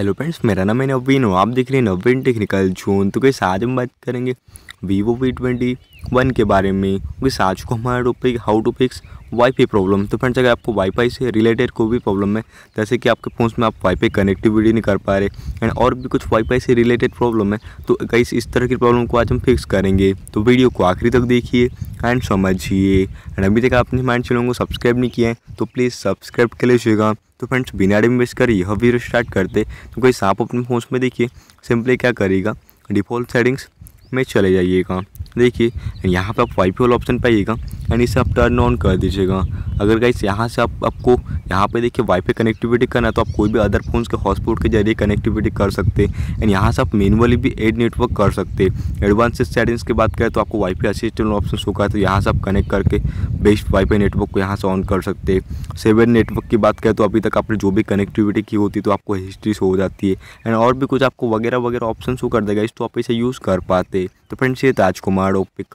hello friends मेरा नाम है नवीन हो आप देख रहे हैं नवीन टेक्निकल जोन तो कैसे आज हम बात करेंगे वीवो वी ट्वेंटी वन के बारे में क्योंकि आज को हमारा topic how to fix wifi problem तो फ्रेंड्स अगर आपको वाईफाई से रिलेटेड कोई भी प्रॉब्लम है जैसे कि आपके फ़ोन में आप वाईफाई कनेक्टिविटी नहीं कर पा रहे एंड और भी कुछ वाईफाई से रिलेटेड प्रॉब्लम है तो कई इस तरह की प्रॉब्लम को आज हम फिक्स करेंगे तो वीडियो को आखिरी तक देखिए एंड समझिए एंड अभी तक आपने हमारे चैनल को सब्सक्राइब नहीं किया है तो प्लीज़ सब्सक्राइब कर लीजिएगा तो फ्रेंड्स बिना टाइम वेस्ट कर यह वीडियो स्टार्ट करते तो कोई सांप अपने फोन में देखिए सिंपली क्या करेगा डिफ़ॉल्ट सेटिंग्स में चले जाइएगा देखिए यहाँ पर आप वाईफाई वाला ऑप्शन पाइएगा एंड इसे आप टर्न ऑन कर दीजिएगा अगर गाइस यहाँ से आप आपको यहाँ पे देखिए वाईफाई कनेक्टिविटी करना है तो आप कोई भी अदर फोन्स के हॉटस्पॉट के जरिए कनेक्टिविटी कर सकते हैं एंड यहाँ से आप मेनुअली भी एड नेटवर्क कर सकते हैं एडवांस सेटिंग्स की बात करें तो आपको वाईफाई असिस्टेंट ऑप्शन शो तो यहाँ से आप कनेक्ट करके बेस्ट वाईफाई नेटवर्क को यहाँ से ऑन कर सकते हैं सेवन नेटवर्क की बात करें तो अभी तक आपने जो भी कनेक्टिविटी की होती तो आपको हिस्ट्री शो हो जाती है एंड और भी कुछ आपको वगैरह वगैरह ऑप्शन शो कर देगा इस तो आप इसे यूज़ कर पाते तो फ्रेंड्स ये राजकुमार ओपिक